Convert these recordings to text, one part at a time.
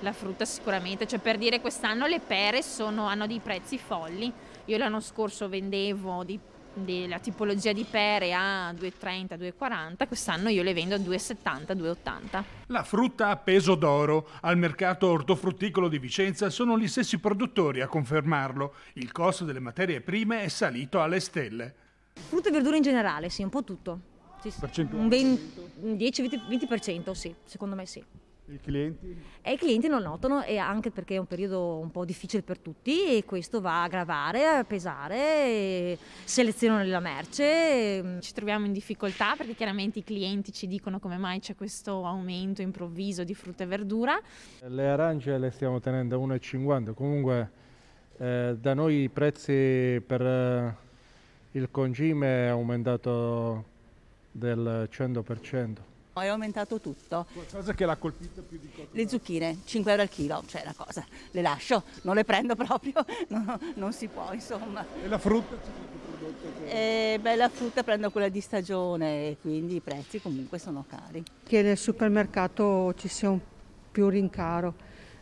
La frutta sicuramente, cioè per dire quest'anno le pere sono, hanno dei prezzi folli. Io l'anno scorso vendevo di, della tipologia di pere a 2,30, 2,40, quest'anno io le vendo a 2,70, 2,80. La frutta a peso d'oro. Al mercato ortofrutticolo di Vicenza sono gli stessi produttori a confermarlo. Il costo delle materie prime è salito alle stelle. Frutta e verdura in generale, sì, un po' tutto. Sì, sì. Un 10-20%, sì, secondo me sì. I clienti? E i clienti lo notano e anche perché è un periodo un po' difficile per tutti e questo va a gravare, a pesare, selezionano la merce. Ci troviamo in difficoltà perché chiaramente i clienti ci dicono come mai c'è questo aumento improvviso di frutta e verdura. Le arance le stiamo tenendo a 1,50, comunque eh, da noi i prezzi per eh, il concime è aumentato del 100% è aumentato tutto. Qualcosa che l'ha colpita più di qualcosa? Le zucchine, 5 euro al chilo, cioè una cosa, le lascio, non le prendo proprio, no, non si può insomma. E la frutta? Che... Eh, beh, la frutta prendo quella di stagione, quindi i prezzi comunque sono cari. Che nel supermercato ci sia un più rincaro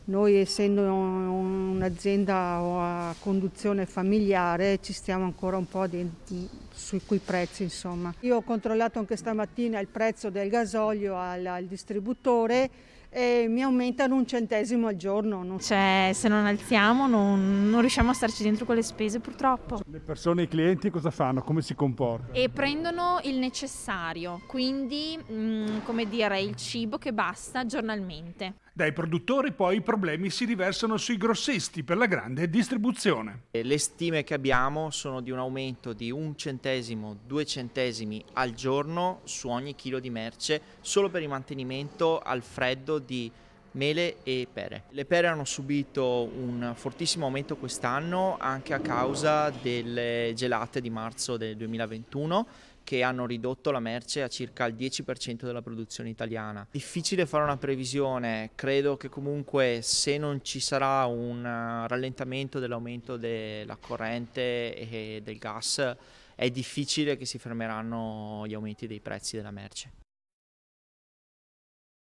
noi essendo un'azienda a conduzione familiare ci stiamo ancora un po' di, di, sui quei prezzi insomma. Io ho controllato anche stamattina il prezzo del gasolio al, al distributore e mi aumentano un centesimo al giorno. Non... Cioè, se non alziamo non, non, riusciamo a starci dentro con le spese purtroppo. Le persone, i clienti cosa fanno? Come si comportano? E prendono il necessario, quindi mh, mm, come dire il cibo che basta giornalmente. Dai produttori poi i produttori problemi si riversano sui grossisti per la grande distribuzione. Le stime che abbiamo sono di un aumento di un centesimo, due centesimi al giorno su ogni chilo di merce solo per il mantenimento al freddo di mele e pere. Le pere hanno subito un fortissimo aumento quest'anno anche a causa delle gelate di marzo del 2021 che hanno ridotto la merce a circa il 10% della produzione italiana. Difficile fare una previsione, credo che comunque se non ci sarà un rallentamento dell'aumento della corrente e del gas è difficile che si fermeranno gli aumenti dei prezzi della merce.